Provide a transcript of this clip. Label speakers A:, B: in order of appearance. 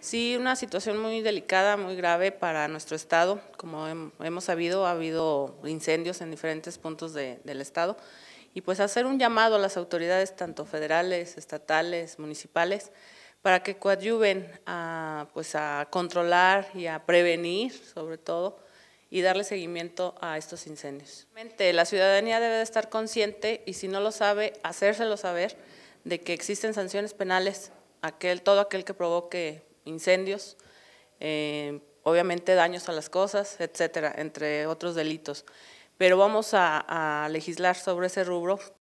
A: Sí, una situación muy delicada, muy grave para nuestro estado. Como hemos sabido, ha habido incendios en diferentes puntos del estado. Y pues hacer un llamado a las autoridades, tanto federales, estatales, municipales, para que coadyuven a, pues a controlar y a prevenir, sobre todo, y darle seguimiento a estos incendios. La ciudadanía debe de estar consciente y si no lo sabe, hacérselo saber de que existen sanciones penales, aquel, todo aquel que provoque incendios, eh, obviamente daños a las cosas, etcétera, entre otros delitos. Pero vamos a legislar sobre ese rubro